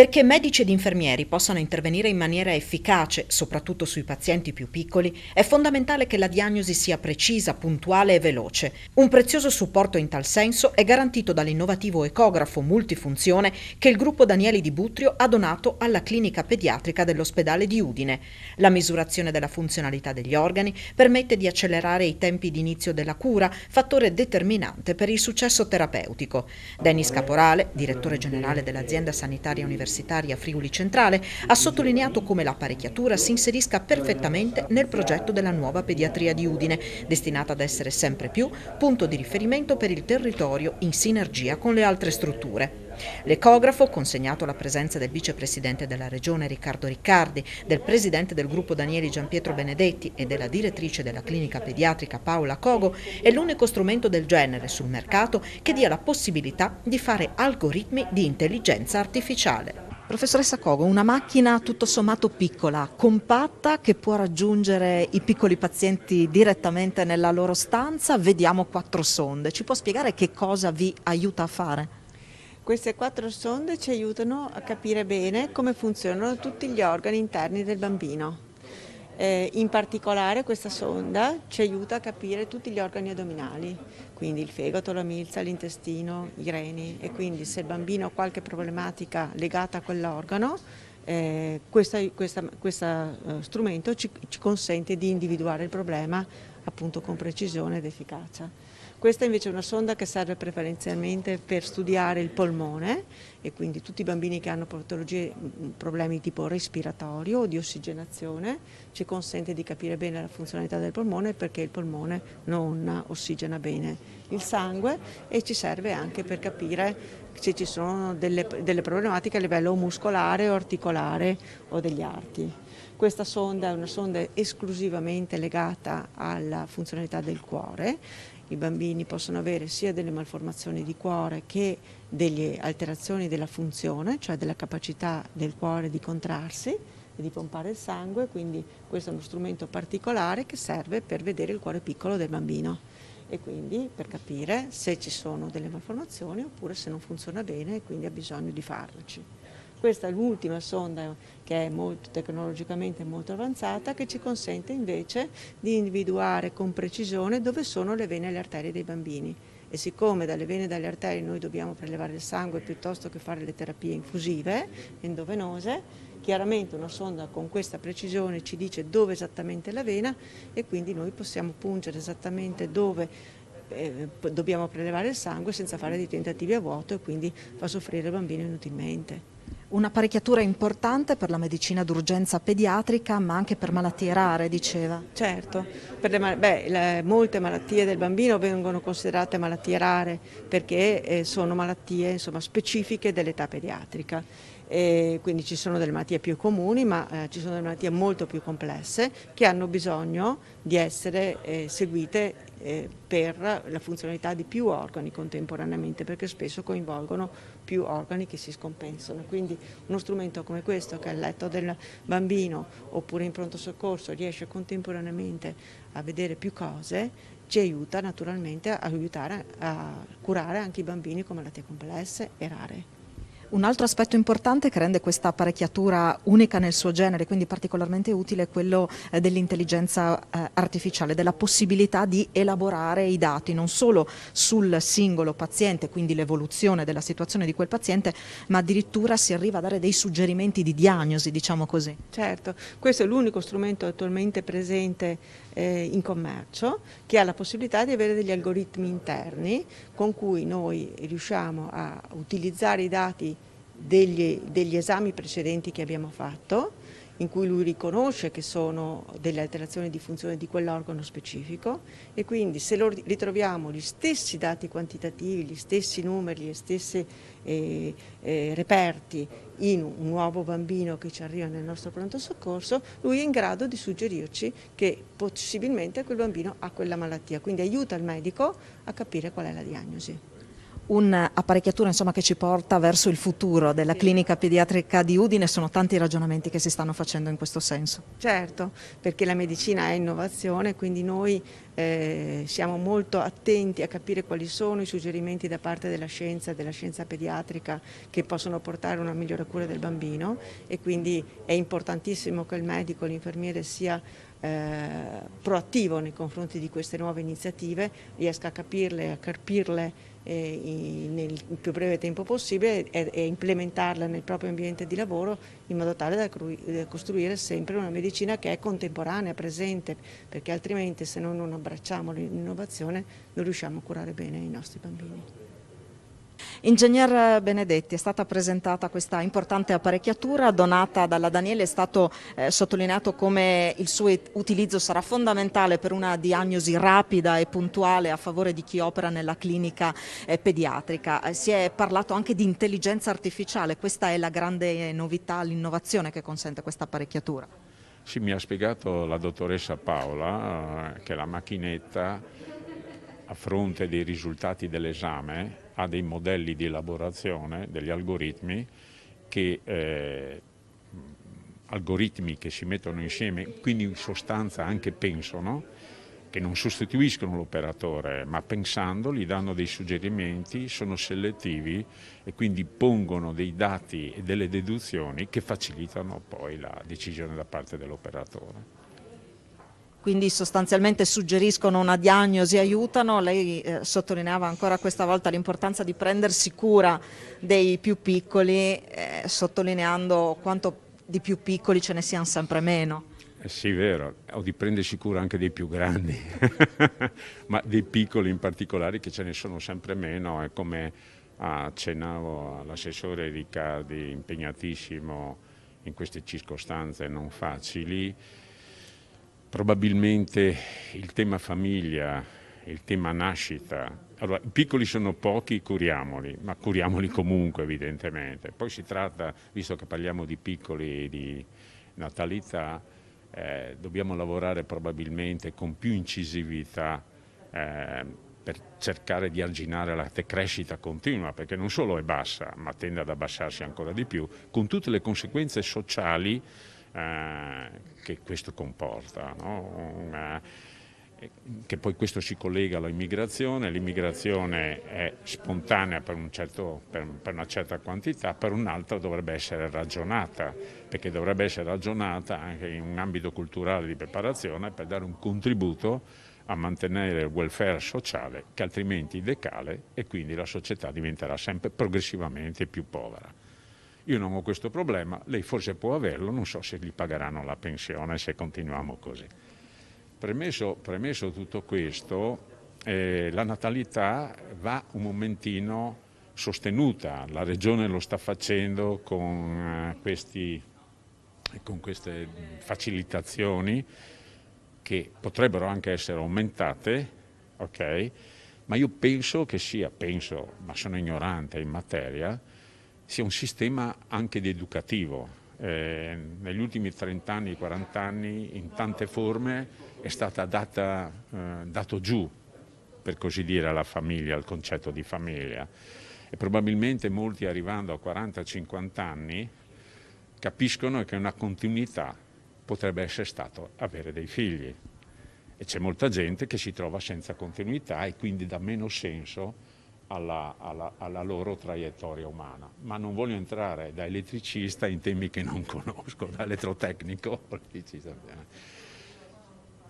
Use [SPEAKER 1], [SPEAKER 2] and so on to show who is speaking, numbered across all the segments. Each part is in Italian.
[SPEAKER 1] Perché medici ed infermieri possano intervenire in maniera efficace, soprattutto sui pazienti più piccoli, è fondamentale che la diagnosi sia precisa, puntuale e veloce. Un prezioso supporto in tal senso è garantito dall'innovativo ecografo multifunzione che il gruppo Danieli di Butrio ha donato alla clinica pediatrica dell'ospedale di Udine. La misurazione della funzionalità degli organi permette di accelerare i tempi di inizio della cura, fattore determinante per il successo terapeutico. Dennis Caporale, direttore generale dell'azienda sanitaria universitaria, Universitaria Friuli Centrale, ha sottolineato come l'apparecchiatura si inserisca perfettamente nel progetto della nuova pediatria di Udine, destinata ad essere sempre più punto di riferimento per il territorio in sinergia con le altre strutture. L'ecografo, consegnato alla presenza del vicepresidente della Regione Riccardo Riccardi, del presidente del gruppo Danieli Giampietro Benedetti e della direttrice della clinica pediatrica Paola Cogo, è l'unico strumento del genere sul mercato che dia la possibilità di fare algoritmi di intelligenza artificiale. Professoressa Cogo, una macchina tutto sommato piccola, compatta, che può raggiungere i piccoli pazienti direttamente nella loro stanza. Vediamo quattro sonde. Ci può spiegare che cosa vi aiuta a fare?
[SPEAKER 2] Queste quattro sonde ci aiutano a capire bene come funzionano tutti gli organi interni del bambino. Eh, in particolare questa sonda ci aiuta a capire tutti gli organi addominali, quindi il fegato, la milza, l'intestino, i reni e quindi se il bambino ha qualche problematica legata a quell'organo, eh, questo uh, eh, strumento ci, ci consente di individuare il problema appunto con precisione ed efficacia. Questa invece è una sonda che serve preferenzialmente per studiare il polmone e quindi tutti i bambini che hanno patologie, mm, mm, problemi tipo respiratorio o di ossigenazione ci consente di capire bene la funzionalità del polmone perché il polmone non ossigena bene il sangue e ci serve anche per capire se ci sono delle, delle problematiche a livello muscolare o articolare o degli arti. Questa sonda è una sonda esclusivamente legata alla funzionalità del cuore i bambini possono avere sia delle malformazioni di cuore che delle alterazioni della funzione, cioè della capacità del cuore di contrarsi e di pompare il sangue, quindi questo è uno strumento particolare che serve per vedere il cuore piccolo del bambino e quindi per capire se ci sono delle malformazioni oppure se non funziona bene e quindi ha bisogno di farmaci. Questa è l'ultima sonda che è molto, tecnologicamente molto avanzata che ci consente invece di individuare con precisione dove sono le vene e le arterie dei bambini e siccome dalle vene e dalle arterie noi dobbiamo prelevare il sangue piuttosto che fare le terapie infusive, endovenose, chiaramente una sonda con questa precisione ci dice dove esattamente la vena e quindi noi possiamo pungere esattamente dove eh, dobbiamo prelevare il sangue senza fare dei tentativi a vuoto e quindi fa soffrire il bambino inutilmente.
[SPEAKER 1] Un'apparecchiatura importante per la medicina d'urgenza pediatrica ma anche per malattie rare, diceva.
[SPEAKER 2] Certo, le, beh, le, molte malattie del bambino vengono considerate malattie rare perché eh, sono malattie insomma, specifiche dell'età pediatrica. E quindi ci sono delle malattie più comuni ma eh, ci sono delle malattie molto più complesse che hanno bisogno di essere eh, seguite eh, per la funzionalità di più organi contemporaneamente, perché spesso coinvolgono più organi che si scompensano. Quindi uno strumento come questo, che è il letto del bambino oppure in pronto soccorso, riesce contemporaneamente a vedere più cose, ci aiuta naturalmente a, aiutare, a curare anche i bambini con malattie complesse e rare.
[SPEAKER 1] Un altro aspetto importante che rende questa apparecchiatura unica nel suo genere, quindi particolarmente utile, è quello eh, dell'intelligenza eh, artificiale, della possibilità di elaborare i dati non solo sul singolo paziente, quindi l'evoluzione della situazione di quel paziente, ma addirittura si arriva a dare dei suggerimenti di diagnosi, diciamo così.
[SPEAKER 2] Certo, questo è l'unico strumento attualmente presente eh, in commercio che ha la possibilità di avere degli algoritmi interni con cui noi riusciamo a utilizzare i dati degli, degli esami precedenti che abbiamo fatto in cui lui riconosce che sono delle alterazioni di funzione di quell'organo specifico e quindi se ritroviamo gli stessi dati quantitativi, gli stessi numeri, gli stessi eh, eh, reperti in un nuovo bambino che ci arriva nel nostro pronto soccorso, lui è in grado di suggerirci che possibilmente quel bambino ha quella malattia, quindi aiuta il medico a capire qual è la diagnosi
[SPEAKER 1] un'apparecchiatura che ci porta verso il futuro della clinica pediatrica di Udine, sono tanti i ragionamenti che si stanno facendo in questo senso.
[SPEAKER 2] Certo, perché la medicina è innovazione, quindi noi eh, siamo molto attenti a capire quali sono i suggerimenti da parte della scienza, della scienza pediatrica che possono portare a una migliore cura del bambino e quindi è importantissimo che il medico, l'infermiere sia eh, proattivo nei confronti di queste nuove iniziative, riesca a capirle, a carpirle eh, in, nel più breve tempo possibile e, e, implementarle nel proprio ambiente di lavoro in modo tale da, da costruire sempre una medicina che è contemporanea, presente, perché altrimenti se non una
[SPEAKER 1] abbracciamo l'innovazione, non riusciamo a curare bene i nostri bambini. Ingegner Benedetti, è stata presentata questa importante apparecchiatura donata dalla Daniele, è stato eh, sottolineato come il suo utilizzo sarà fondamentale per una diagnosi rapida e puntuale a favore di chi opera nella clinica eh, pediatrica. Eh, si è parlato anche di intelligenza artificiale, questa è la grande novità, l'innovazione che consente questa apparecchiatura.
[SPEAKER 3] Sì, mi ha spiegato la dottoressa Paola eh, che la macchinetta a fronte dei risultati dell'esame ha dei modelli di elaborazione, degli algoritmi che eh, algoritmi che si mettono insieme, quindi in sostanza anche pensano che non sostituiscono l'operatore, ma pensando gli danno dei suggerimenti, sono selettivi e quindi pongono dei dati e delle deduzioni che facilitano poi la decisione da parte dell'operatore.
[SPEAKER 1] Quindi sostanzialmente suggeriscono una diagnosi, aiutano. Lei eh, sottolineava ancora questa volta l'importanza di prendersi cura dei più piccoli, eh, sottolineando quanto di più piccoli ce ne siano sempre meno.
[SPEAKER 3] Eh sì, vero, o di prendersi cura anche dei più grandi, ma dei piccoli in particolare che ce ne sono sempre meno, è come accennavo all'assessore Riccardi, impegnatissimo in queste circostanze non facili. Probabilmente il tema famiglia, il tema nascita, allora, i piccoli sono pochi, curiamoli, ma curiamoli comunque evidentemente. Poi si tratta, visto che parliamo di piccoli e di natalità, eh, dobbiamo lavorare probabilmente con più incisività eh, per cercare di arginare la crescita continua, perché non solo è bassa, ma tende ad abbassarsi ancora di più, con tutte le conseguenze sociali eh, che questo comporta. No? Una, eh, che poi questo si collega all'immigrazione, l'immigrazione è spontanea per, un certo, per, per, una certa quantità, per un'altra dovrebbe essere ragionata, perché dovrebbe essere ragionata anche in un ambito culturale di preparazione per dare un contributo a mantenere il welfare sociale che altrimenti decale e quindi la società diventerà sempre progressivamente più povera. Io non ho questo problema, lei forse può averlo, non so se gli pagheranno la pensione se continuiamo così. Premesso, premesso tutto questo, eh, la natalità va un momentino sostenuta, la Regione lo sta facendo con, eh, questi, con queste facilitazioni che potrebbero anche essere aumentate, okay? ma io penso che sia, penso, ma sono ignorante in materia, sia un sistema anche di educativo, eh, negli ultimi 30 anni, 40 anni, in tante forme è stata data, eh, dato giù, per così dire, alla famiglia, al concetto di famiglia. E probabilmente molti arrivando a 40-50 anni capiscono che una continuità potrebbe essere stato avere dei figli. E c'è molta gente che si trova senza continuità e quindi dà meno senso alla, alla, alla, loro traiettoria umana. Ma non voglio entrare da elettricista in temi che non conosco, da elettrotecnico.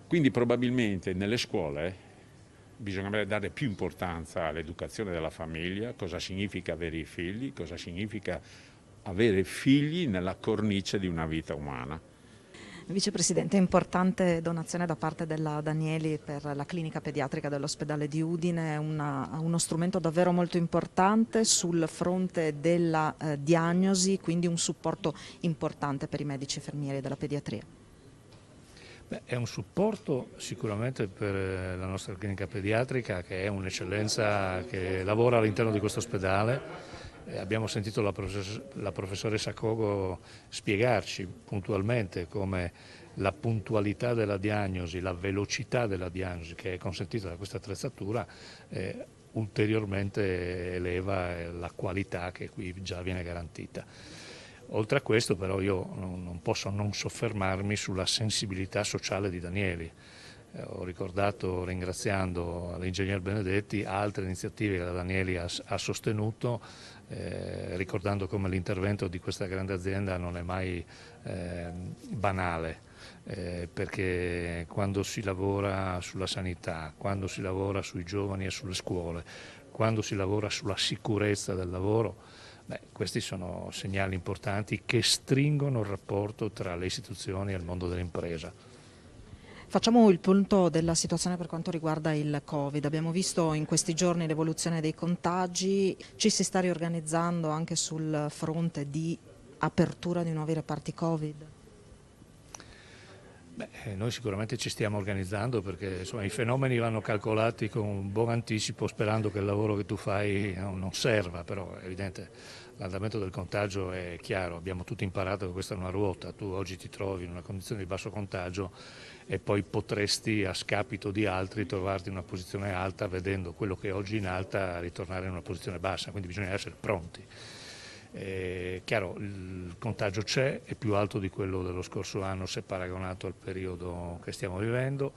[SPEAKER 3] Quindi probabilmente nelle scuole bisognerebbe dare più importanza all'educazione della famiglia, cosa significa avere i figli, cosa significa avere figli nella cornice di una vita umana.
[SPEAKER 1] Vicepresidente, importante donazione da parte della Danieli per la clinica pediatrica dell'ospedale di Udine, una, uno strumento davvero molto importante sul fronte della eh, diagnosi, quindi un supporto importante per i medici e infermieri della pediatria.
[SPEAKER 4] Beh, è un supporto sicuramente per eh, la nostra clinica pediatrica che è un'eccellenza che lavora all'interno di questo ospedale eh, abbiamo sentito la, professor, la professoressa Cogo spiegarci puntualmente come la puntualità della diagnosi, la velocità della diagnosi che è consentita da questa attrezzatura eh, ulteriormente eleva eh, la qualità che qui già viene garantita. Oltre a questo però io non posso non soffermarmi sulla sensibilità sociale di Danieli. Eh, ho ricordato ringraziando l'ingegner Benedetti altre iniziative che la Danieli ha, ha sostenuto, eh, ricordando come l'intervento di questa grande azienda non è mai eh, banale. Eh, perché quando si lavora sulla sanità, quando si lavora sui giovani e sulle scuole, quando si lavora sulla sicurezza del lavoro, beh, questi sono segnali importanti che stringono il rapporto tra le istituzioni e il mondo dell'impresa.
[SPEAKER 1] Facciamo il punto della situazione per quanto riguarda il Covid. Abbiamo visto in questi giorni l'evoluzione dei contagi, ci si sta riorganizzando anche sul fronte di apertura di nuovi reparti Covid?
[SPEAKER 4] Beh, eh, noi sicuramente ci stiamo organizzando perché insomma, i fenomeni vanno calcolati con un buon anticipo sperando che il lavoro che tu fai non serva, però è evidente l'andamento del contagio è chiaro, abbiamo tutti imparato che questa è una ruota, tu oggi ti trovi in una condizione di basso contagio e poi potresti a scapito di altri trovarti in una posizione alta vedendo quello che è oggi in alta ritornare in una posizione bassa, quindi bisogna essere pronti. Eh, chiaro, il contagio c'è, è più alto di quello dello scorso anno se paragonato al periodo che stiamo vivendo.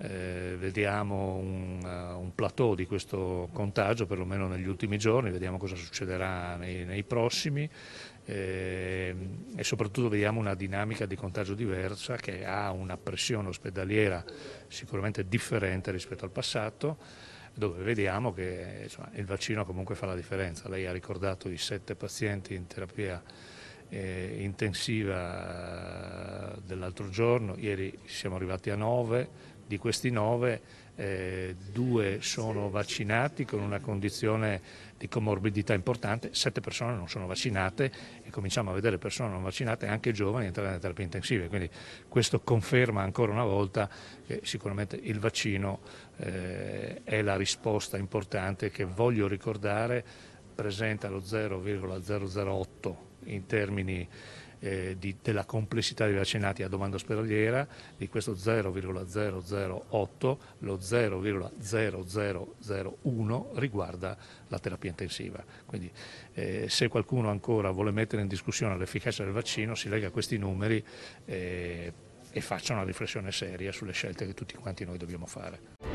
[SPEAKER 4] Eh, vediamo un, uh, un, plateau di questo contagio, perlomeno negli ultimi giorni, vediamo cosa succederà nei, nei prossimi eh, e soprattutto vediamo una dinamica di contagio diversa che ha una pressione ospedaliera sicuramente differente rispetto al passato dove vediamo che insomma, il vaccino comunque fa la differenza. Lei ha ricordato i sette pazienti in terapia eh, intensiva eh, dell'altro giorno, ieri siamo arrivati a nove, di questi nove eh, due sono vaccinati con una condizione di comorbidità importante, sette persone non sono vaccinate e cominciamo a vedere persone non vaccinate, anche giovani, entrare nelle terapie intensive. Quindi questo conferma ancora una volta che sicuramente il vaccino eh, è la risposta importante che voglio ricordare presenta lo 0,008 in termini eh, di, della complessità dei vaccinati a domanda ospedaliera, di questo 0,008, lo 0,0001 riguarda la terapia intensiva. Quindi eh, se qualcuno ancora vuole mettere in discussione l'efficacia del vaccino si lega a questi numeri eh, e faccia una riflessione seria sulle scelte che tutti quanti noi dobbiamo fare.